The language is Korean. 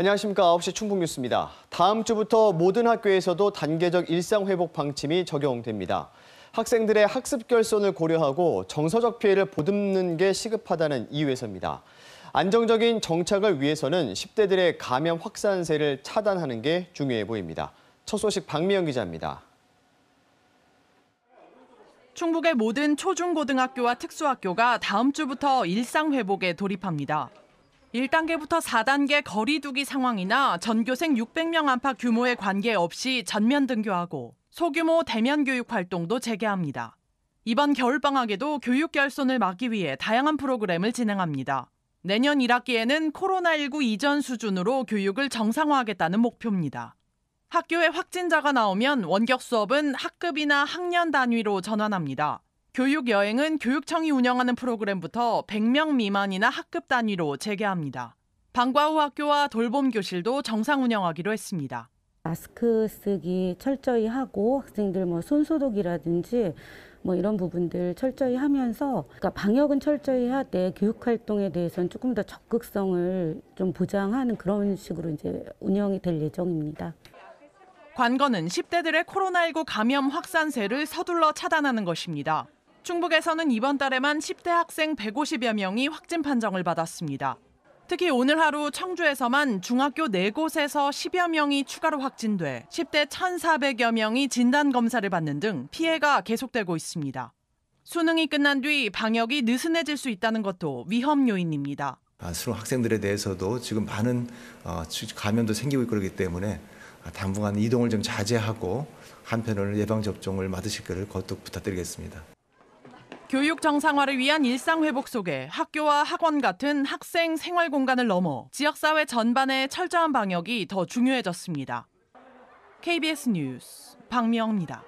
안녕하십니까. 9시 충북뉴스입니다. 다음 주부터 모든 학교에서도 단계적 일상회복 방침이 적용됩니다. 학생들의 학습 결손을 고려하고 정서적 피해를 보듬는 게 시급하다는 이유에서입니다 안정적인 정착을 위해서는 10대들의 감염 확산세를 차단하는 게 중요해 보입니다. 첫 소식 박미영 기자입니다. 충북의 모든 초중고등학교와 특수학교가 다음 주부터 일상회복에 돌입합니다. 1단계부터 4단계 거리두기 상황이나 전교생 600명 안팎 규모에 관계없이 전면 등교하고 소규모 대면 교육 활동도 재개합니다. 이번 겨울방학에도 교육 결손을 막기 위해 다양한 프로그램을 진행합니다. 내년 1학기에는 코로나19 이전 수준으로 교육을 정상화하겠다는 목표입니다. 학교에 확진자가 나오면 원격 수업은 학급이나 학년 단위로 전환합니다. 교육 여행은 교육청이 운영하는 프로그램부터 100명 미만이나 학급 단위로 재개합니다. 방과 후 학교와 돌봄 교실도 정상 운영하기로 했습니다. 마스크 쓰기 철저히 하고 학생들 뭐 손소독이라든지 뭐 이런 부분들 철저히 하면서 그러니까 방역은 철저히 하되 교육 활동에 대해서는 조금 더 적극성을 좀 보장하는 그런 식으로 이제 운영이 될 예정입니다. 관건은 10대들의 코로나19 감염 확산세를 서둘러 차단하는 것입니다. 충북에서는 이번 달에만 10대 학생 150여 명이 확진 판정을 받았습니다. 특히 오늘 하루 청주에서만 중학교 4곳에서 10여 명이 추가로 확진돼 10대 1,400여 명이 진단검사를 받는 등 피해가 계속되고 있습니다. 수능이 끝난 뒤 방역이 느슨해질 수 있다는 것도 위험 요인입니다. 아, 수능 학생들에 대해서도 지금 많은 어, 감염도 생기고 그러기 때문에 아, 당분간 이동을 좀 자제하고 한편으로 는 예방접종을 맞으실 것을 거듭 부탁드리겠습니다. 교육 정상화를 위한 일상 회복 속에 학교와 학원 같은 학생 생활 공간을 넘어 지역사회 전반의 철저한 방역이 더 중요해졌습니다. KBS 뉴스 박미영입니다.